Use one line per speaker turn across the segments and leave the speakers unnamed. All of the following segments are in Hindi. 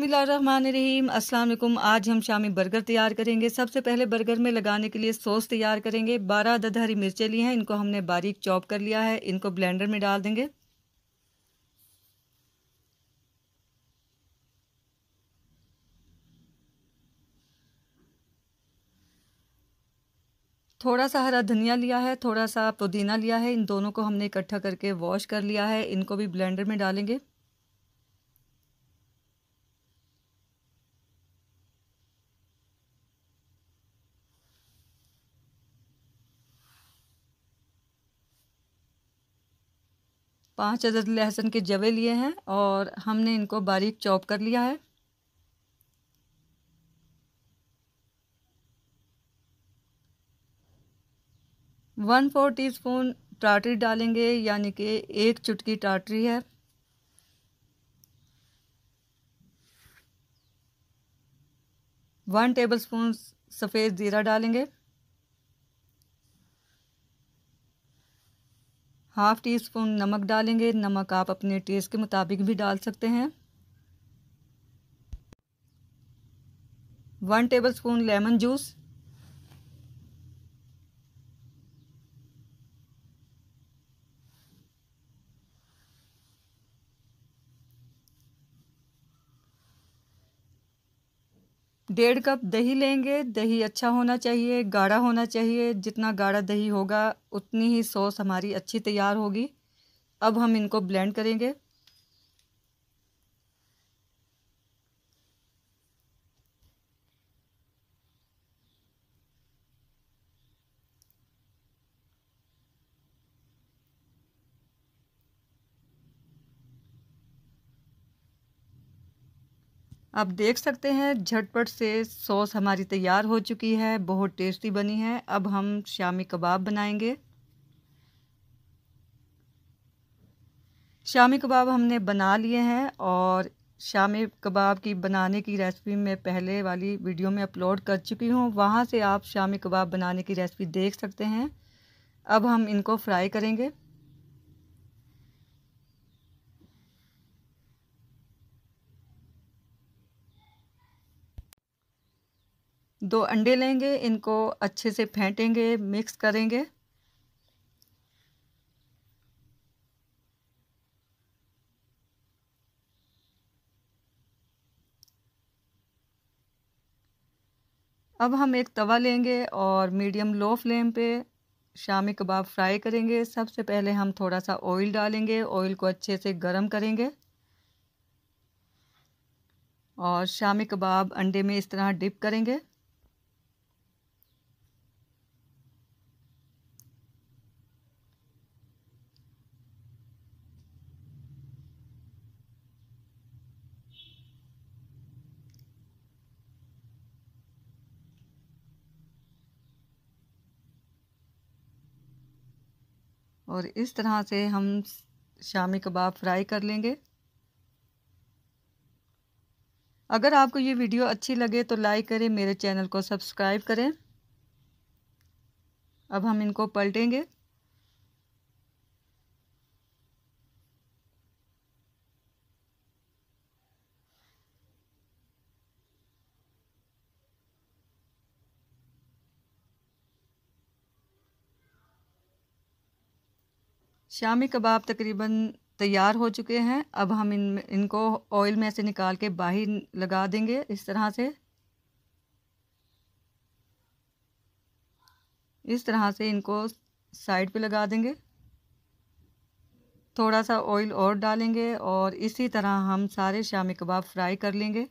बसमीम अस्सलाम आज हम शामी बर्गर तैयार करेंगे सबसे पहले बर्गर में लगाने के लिए सॉस तैयार करेंगे बारह अदद हरी मिर्चें ली हैं इनको हमने बारीक चॉप कर लिया है इनको ब्लेंडर में डाल देंगे थोड़ा सा हरा धनिया लिया है थोड़ा सा पुदीना लिया है इन दोनों को हमने इकट्ठा करके वॉश कर लिया है इनको भी ब्लेंडर में डालेंगे पाँच अदद लहसुन के जवे लिए हैं और हमने इनको बारीक चॉप कर लिया है वन फोर टीस्पून टाटरी डालेंगे यानी कि एक चुटकी टाटरी है वन टेबलस्पून सफ़ेद ज़ीरा डालेंगे हाफ़ टी स्पून नमक डालेंगे नमक आप अपने टेस्ट के मुताबिक भी डाल सकते हैं one tablespoon lemon juice डेढ़ कप दही लेंगे दही अच्छा होना चाहिए गाढ़ा होना चाहिए जितना गाढ़ा दही होगा उतनी ही सॉस हमारी अच्छी तैयार होगी अब हम इनको ब्लेंड करेंगे आप देख सकते हैं झटपट से सॉस हमारी तैयार हो चुकी है बहुत टेस्टी बनी है अब हम शामी कबाब बनाएंगे शामी कबाब हमने बना लिए हैं और शामी कबाब की बनाने की रेसिपी मैं पहले वाली वीडियो में अपलोड कर चुकी हूँ वहाँ से आप शामी कबाब बनाने की रेसिपी देख सकते हैं अब हम इनको फ्राई करेंगे दो अंडे लेंगे इनको अच्छे से फेंटेंगे मिक्स करेंगे अब हम एक तवा लेंगे और मीडियम लो फ्लेम पे शामी कबाब फ्राई करेंगे सबसे पहले हम थोड़ा सा ऑयल डालेंगे ऑयल को अच्छे से गर्म करेंगे और शामी कबाब अंडे में इस तरह डिप करेंगे और इस तरह से हम शामी कबाब फ्राई कर लेंगे अगर आपको ये वीडियो अच्छी लगे तो लाइक करें मेरे चैनल को सब्सक्राइब करें अब हम इनको पलटेंगे शामी कबाब तकरीबन तैयार हो चुके हैं अब हम इन इनको ऑयल में से निकाल के बाहर लगा देंगे इस तरह से इस तरह से इनको साइड पे लगा देंगे थोड़ा सा ऑयल और डालेंगे और इसी तरह हम सारे शामी कबाब फ्राई कर लेंगे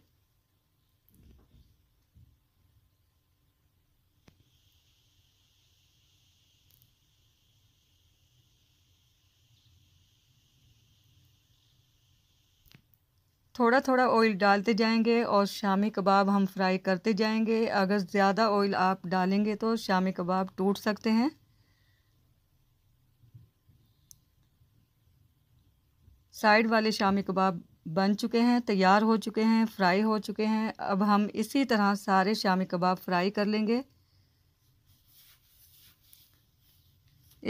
थोड़ा थोड़ा ऑयल डालते जाएंगे और शामी कबाब हम फ्राई करते जाएंगे अगर ज़्यादा ऑयल आप डालेंगे तो शामी कबाब टूट सकते हैं साइड वाले शामी कबाब बन चुके हैं तैयार हो चुके हैं फ्राई हो चुके हैं अब हम इसी तरह सारे शामी कबाब फ्राई कर लेंगे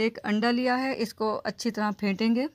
एक अंडा लिया है इसको अच्छी तरह फेंटेंगे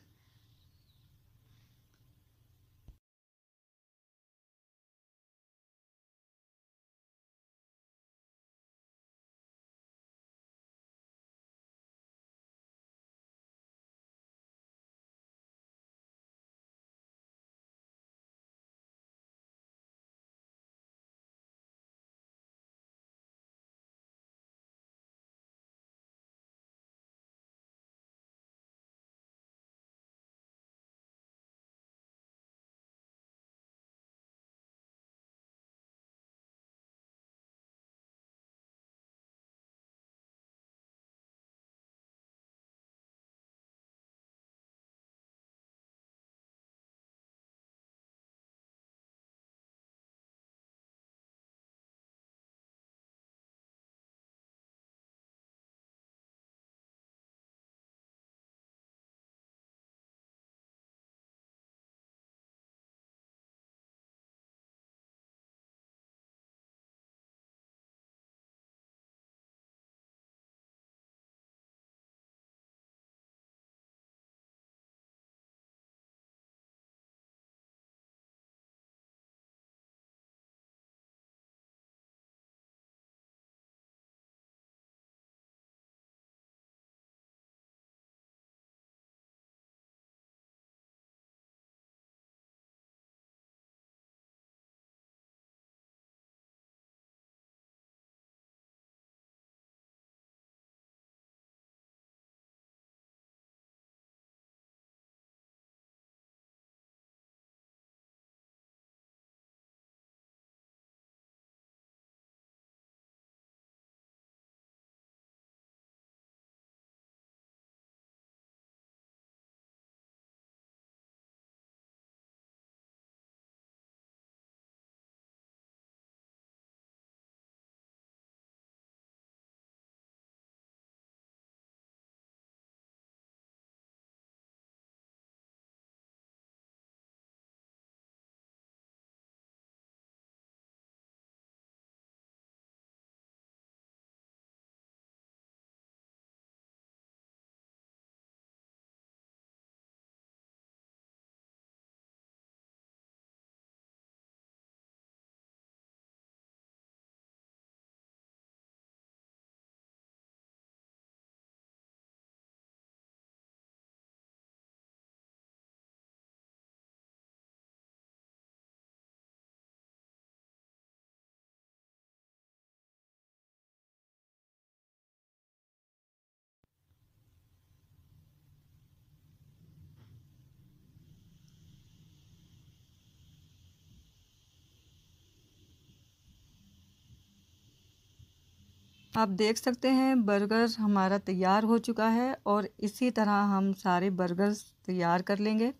आप देख सकते हैं बर्गर हमारा तैयार हो चुका है और इसी तरह हम सारे बर्गर्स तैयार कर लेंगे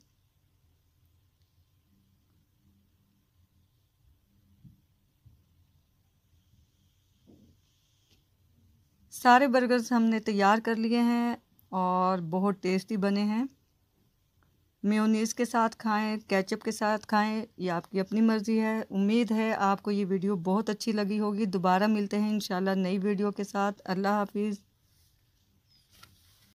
सारे बर्गर्स हमने तैयार कर लिए हैं और बहुत टेस्टी बने हैं मेयोनीज़ के साथ खाएं केचप के साथ खाएं ये आपकी अपनी मर्ज़ी है उम्मीद है आपको ये वीडियो बहुत अच्छी लगी होगी दोबारा मिलते हैं इन नई वीडियो के साथ अल्लाह हाफिज़